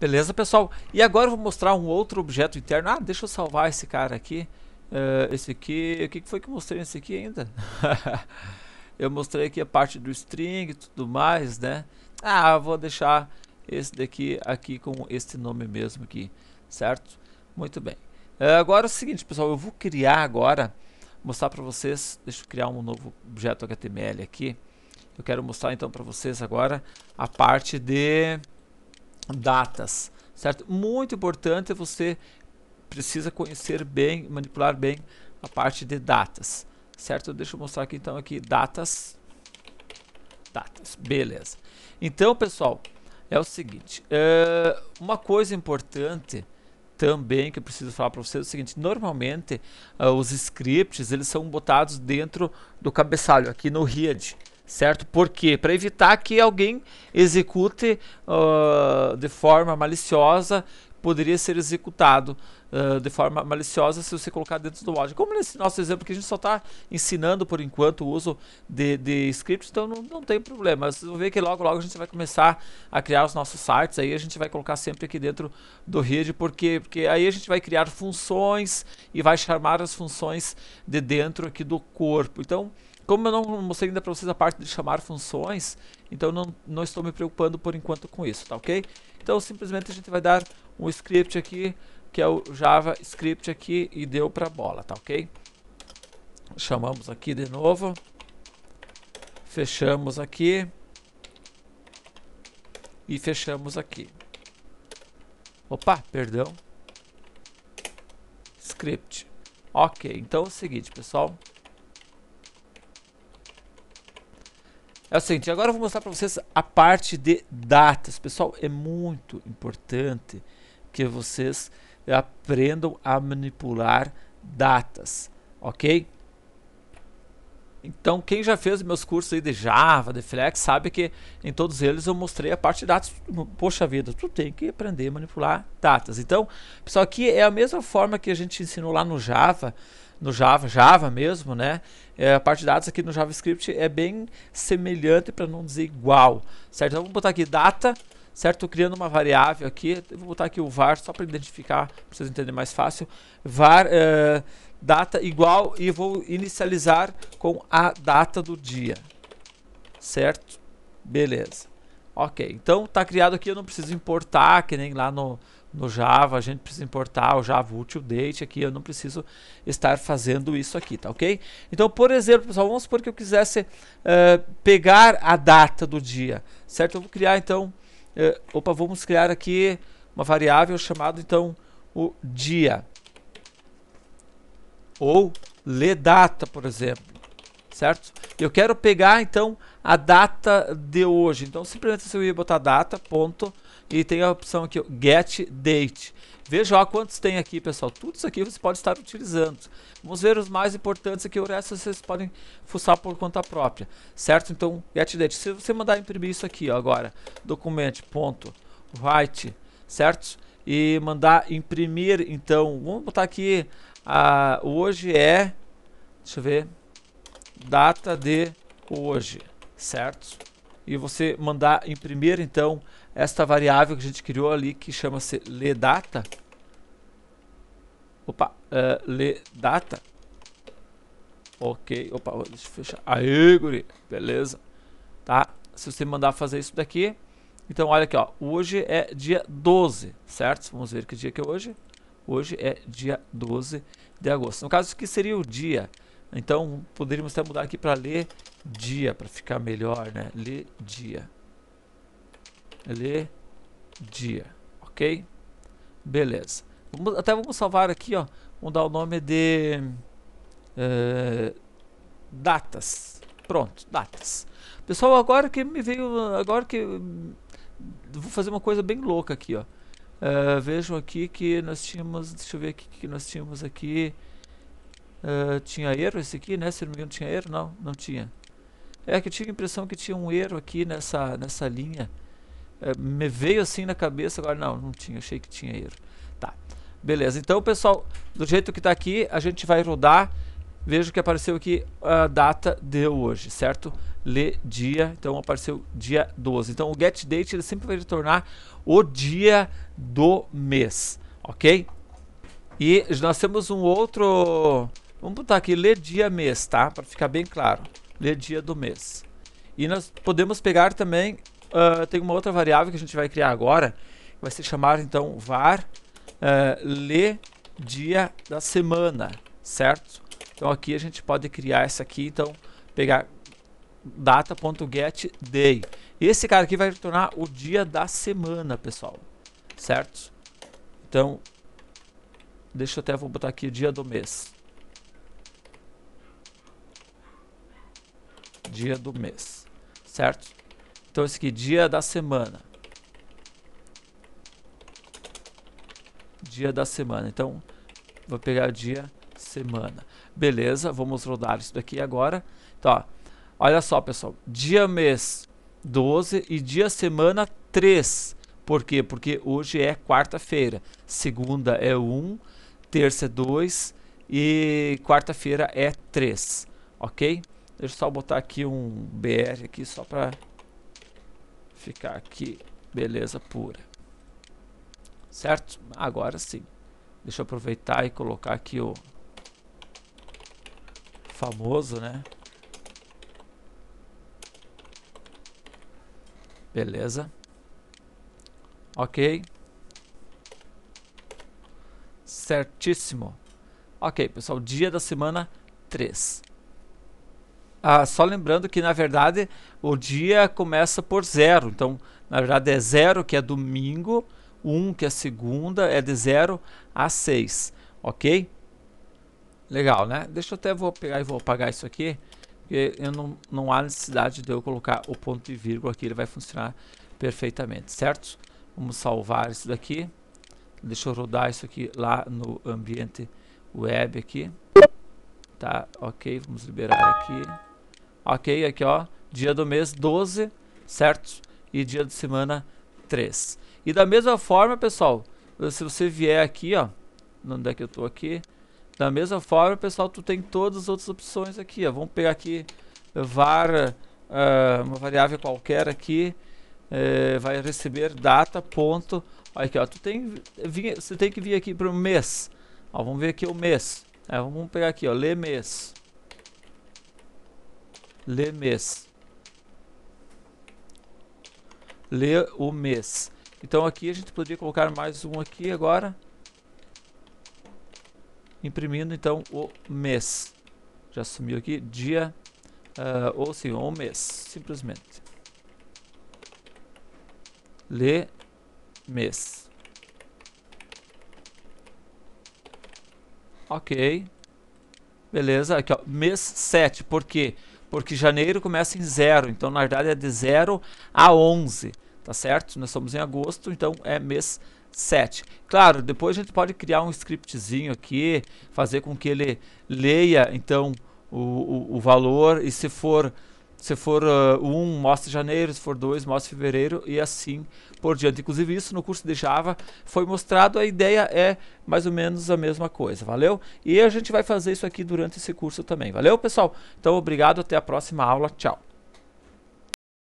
Beleza, pessoal? E agora eu vou mostrar um outro objeto interno. Ah, deixa eu salvar esse cara aqui. Uh, esse aqui, o que foi que eu mostrei nesse aqui ainda? eu mostrei aqui a parte do string e tudo mais, né? Ah, vou deixar esse daqui aqui com este nome mesmo aqui, certo? Muito bem. Uh, agora é o seguinte, pessoal, eu vou criar agora, mostrar para vocês, deixa eu criar um novo objeto HTML aqui. Eu quero mostrar então para vocês agora a parte de datas, certo? Muito importante você precisa conhecer bem, manipular bem a parte de datas, certo? Deixa eu mostrar aqui então aqui datas, datas, beleza. Então pessoal, é o seguinte, é, uma coisa importante também que eu preciso falar para vocês é o seguinte, normalmente uh, os scripts eles são botados dentro do cabeçalho, aqui no head, certo? Por quê? Para evitar que alguém execute uh, de forma maliciosa, poderia ser executado de forma maliciosa se você colocar dentro do mod. Como nesse nosso exemplo que a gente só está ensinando por enquanto o uso de, de scripts, então não, não tem problema. Vocês vão ver que logo logo a gente vai começar a criar os nossos sites, aí a gente vai colocar sempre aqui dentro do read, porque, porque aí a gente vai criar funções e vai chamar as funções de dentro aqui do corpo. Então, como eu não mostrei ainda para vocês a parte de chamar funções, então não, não estou me preocupando por enquanto com isso, tá ok? Então simplesmente a gente vai dar um script aqui que é o JavaScript aqui e deu para bola, tá ok? Chamamos aqui de novo, fechamos aqui e fechamos aqui. Opa, perdão. Script. Ok, então é o seguinte, pessoal. É o seguinte, agora eu vou mostrar para vocês a parte de datas. Pessoal, é muito importante que vocês aprendam a manipular datas, ok? Então, quem já fez meus cursos aí de Java, de Flex, sabe que em todos eles eu mostrei a parte de datas. Poxa vida, tu tem que aprender a manipular datas. Então, pessoal, aqui é a mesma forma que a gente ensinou lá no Java, no Java, Java mesmo, né? É, a parte de datas aqui no JavaScript é bem semelhante, para não dizer igual, certo? Então, vamos botar aqui data, certo? Estou criando uma variável aqui, vou botar aqui o var só para identificar, para vocês entenderem mais fácil. var uh, data igual e vou inicializar com a data do dia, certo? Beleza. Ok, então está criado aqui, eu não preciso importar, que nem lá no, no Java, a gente precisa importar o Java Util Date aqui, eu não preciso estar fazendo isso aqui, tá ok? Então, por exemplo, pessoal, vamos supor que eu quisesse uh, pegar a data do dia, certo? Eu vou criar, então, é, opa, vamos criar aqui uma variável chamada então o dia ou data, por exemplo, certo? Eu quero pegar então a data de hoje, então simplesmente eu ia botar data ponto e tem a opção aqui, Get Date. Veja quantos tem aqui, pessoal. Tudo isso aqui você pode estar utilizando. Vamos ver os mais importantes aqui. O resto vocês podem fuçar por conta própria. Certo? Então, Get Date. Se você mandar imprimir isso aqui ó, agora, documento.write, certo? E mandar imprimir, então, vamos botar aqui, ah, hoje é, deixa eu ver, data de hoje, certo? E você mandar imprimir, então, esta variável que a gente criou ali, que chama-se ledata. Opa, uh, ledata. Ok, opa, deixa eu fechar. Aê, guri, beleza. Tá? Se você mandar fazer isso daqui, então olha aqui, ó. Hoje é dia 12, certo? Vamos ver que dia que é hoje. Hoje é dia 12 de agosto. No caso, que seria o dia. Então, poderíamos até mudar aqui para ler dia, para ficar melhor, né? Ler dia ele dia, ok? Beleza. Vamos, até vamos salvar aqui, ó. Vamos dar o nome de é, datas. Pronto, datas. Pessoal, agora que me veio, agora que vou fazer uma coisa bem louca aqui, ó. É, vejam aqui que nós tínhamos, deixa eu ver aqui que nós tínhamos aqui. Eh, tinha erro esse aqui, né? Se não me engano tinha erro, não, não tinha. É que eu tive a impressão que tinha um erro aqui nessa nessa linha. É, me veio assim na cabeça, agora não, não tinha, achei que tinha erro. Tá, beleza. Então, pessoal, do jeito que está aqui, a gente vai rodar. Vejo que apareceu aqui a data de hoje, certo? Lê dia, então apareceu dia 12. Então, o get date ele sempre vai retornar o dia do mês, ok? E nós temos um outro... Vamos botar aqui, lê dia mês, tá? Para ficar bem claro. Lê dia do mês. E nós podemos pegar também uh, tem uma outra variável que a gente vai criar agora, que vai ser chamada então var uh, dia da semana, certo? Então aqui a gente pode criar essa aqui, então pegar data.getDay. Esse cara aqui vai retornar o dia da semana, pessoal, certo? Então, deixa eu até, vou botar aqui dia do mês. Dia do mês, certo? Então esse aqui, dia da semana. Dia da semana. Então, vou pegar dia semana. Beleza, vamos rodar isso daqui agora. Tá. Olha só, pessoal. Dia mês 12 e dia semana 3. Por quê? Porque hoje é quarta-feira. Segunda é 1, terça é 2 e quarta-feira é 3. OK? Deixa eu só botar aqui um BR aqui só para ficar aqui, beleza pura. Certo? Agora sim. Deixa eu aproveitar e colocar aqui o famoso, né? Beleza. Ok. Certíssimo. Ok, pessoal. Dia da semana 3. Ah, só lembrando que na verdade o dia começa por zero. Então, na verdade é zero que é domingo, um que é segunda, é de zero a seis, ok? Legal, né? Deixa eu até vou pegar e vou apagar isso aqui, porque eu não, não há necessidade de eu colocar o ponto e vírgula aqui, ele vai funcionar perfeitamente, certo? Vamos salvar isso daqui. Deixa eu rodar isso aqui lá no ambiente web aqui. Tá, ok, vamos liberar aqui ok? Aqui, ó, dia do mês 12, certo? E dia de semana 3. E da mesma forma, pessoal, se você vier aqui, ó, onde é que eu tô aqui? Da mesma forma, pessoal, tu tem todas as outras opções aqui, ó. Vamos pegar aqui eh, var, uh, uma variável qualquer aqui, uh, vai receber data, ponto. Aqui, ó, tu tem, você tem que vir aqui para o mês. Ó, vamos ver aqui o mês. É, vamos pegar aqui, ó, lê mês. Le mês. Le o mês. Então aqui a gente poderia colocar mais um aqui agora. Imprimindo então o mês. Já sumiu aqui. Dia. Uh, ou sim, um mês. Simplesmente. Le mês. Ok. Beleza, aqui ó, mês 7, por quê? porque janeiro começa em zero, então na verdade é de 0 a 11, tá certo? Nós estamos em agosto, então é mês 7. Claro, depois a gente pode criar um scriptzinho aqui, fazer com que ele leia então o, o, o valor e se for se for uh, um, mostra janeiro, se for dois, mostra fevereiro e assim por diante. Inclusive, isso no curso de Java foi mostrado, a ideia é mais ou menos a mesma coisa, valeu? E a gente vai fazer isso aqui durante esse curso também, valeu, pessoal? Então, obrigado, até a próxima aula, tchau!